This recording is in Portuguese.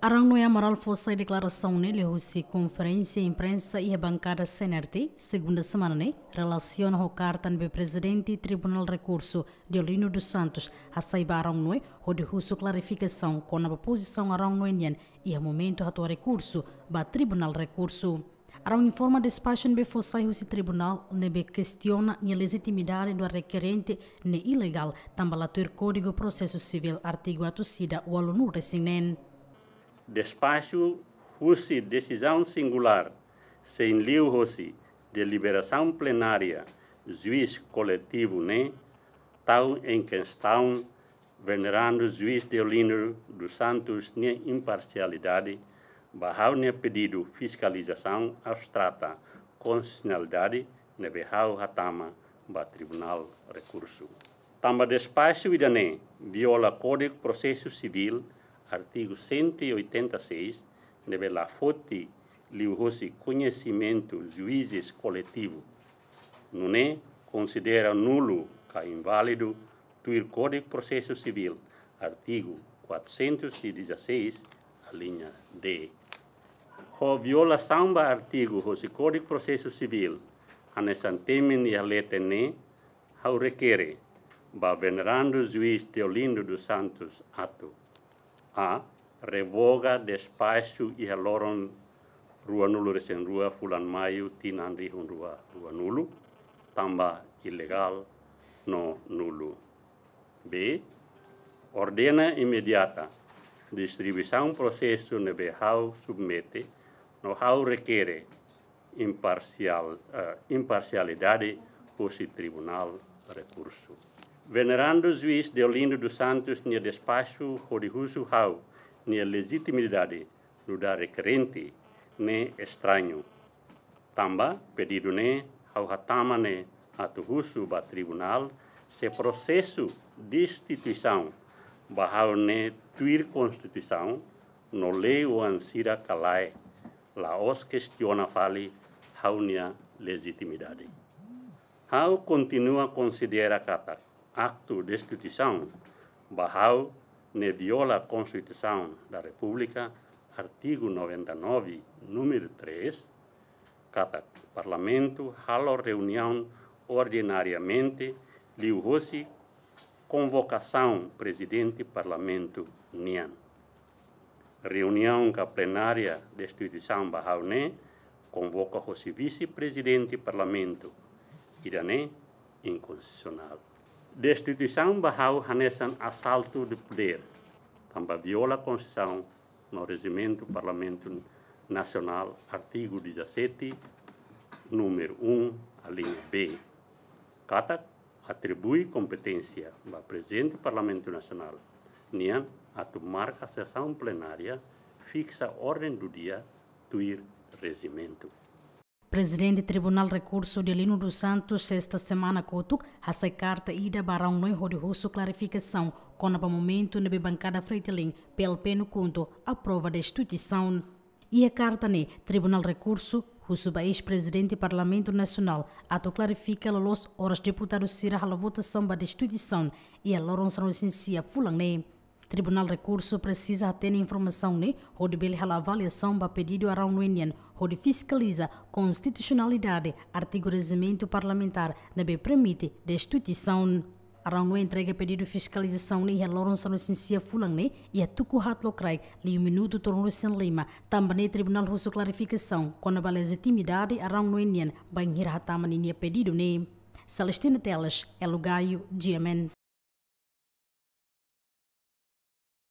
Arano Amaral força a declaração nele hoje conferência imprensa e a bancada CNRT, segunda semana, né? Relaciona o carta do presidente Tribunal Recurso, de Olino dos Santos, a saiba Arano Noé, o de russo clarificação com a posição Arano Noenian e a momento a recurso, ba Tribunal Recurso. Arão informa despacho de forçar o tribunal, nebe né, questiona a legitimidade do requerente, ne né, ilegal, tambalator Código Processo Civil, artigo atucida, o aluno recinen. Despacho Russi, decisão singular, sem liu Rossi, deliberação plenária, juiz coletivo, né? Tal em questão, venerando juiz de Deolino dos Santos, nem imparcialidade, barrau nem pedido fiscalização abstrata, constitucionalidade, nem né? berrau ratama, ba tribunal recurso. Tamba despacho idane, viola Código Processo Civil, artigo 186, revela forte livro-se conhecimento juízes coletivo. Não é? Considera nulo, que inválido, do Código de Processo Civil, artigo 416, a linha D. O violação do artigo do Código de Processo Civil, anexantemen e aletene, ao requerer, ba venerando juiz Teolindo dos Santos Ato. A. Revoga, despacho e eloron rua nulo resen rua fulan maio tinan rihun rua rua nulo, tamba ilegal no nulo. B. Ordena imediata distribuição processo neve how submete, no hau requer imparcial, uh, imparcialidade por tribunal recurso. Venerando juiz Deolindo dos Santos, minha despacho, Rodihuso Hau, minha legitimidade, lugar requerente, ne estranho. Tamba, pedido ne, hau hatama ne, atuhusu ba tribunal, se processo de instituição, bahau ne tuir constituição, no lei o ansira calai, la os questiona fale, haunia legitimidade. Hau continua considera catak acto de instituição barrau ne viola a Constituição da República, artigo 99, número 3, cada parlamento halo reunião ordinariamente liu-se convocação presidente parlamento nian. Reunião com a plenária de instituição ne convoca o vice-presidente parlamento irané inconstitucional. Destituição barrau hanesan assalto de poder. Tamba viola a Constituição no regimento do Parlamento Nacional, artigo 17, número 1, a linha B. Cata atribui competência ao presidente do Parlamento Nacional, nian a tomar a sessão plenária, fixa a ordem do dia, tuir regimento. Presidente do Tribunal Recurso de Lino dos Santos, esta semana, Kotuk, a carta ida para um noivo de russo clarificação, quando para momento na bancada Freitelim, pelo no conto, a destituição da instituição. E a carta ne Tribunal Recurso, russo ex-presidente do Parlamento Nacional, ato clarifica los horas deputados será a votação a instituição e a Lourenço Licencia né? Tribunal Recurso precisa ter informação né? onde belha avaliação para pedido à Union, onde fiscaliza constitucionalidade, artigo regimento parlamentar, na permite destituição. Arão entrega pedido fiscalização nem a relógio licencia Fulan, né? e a tuku hatlo crai lhe um minuto tornou sem lima também tribunal russo clarificação quando a baleza intimidade arão no enian a é hatamani é pedido né Celestina Telas, é de Diamante.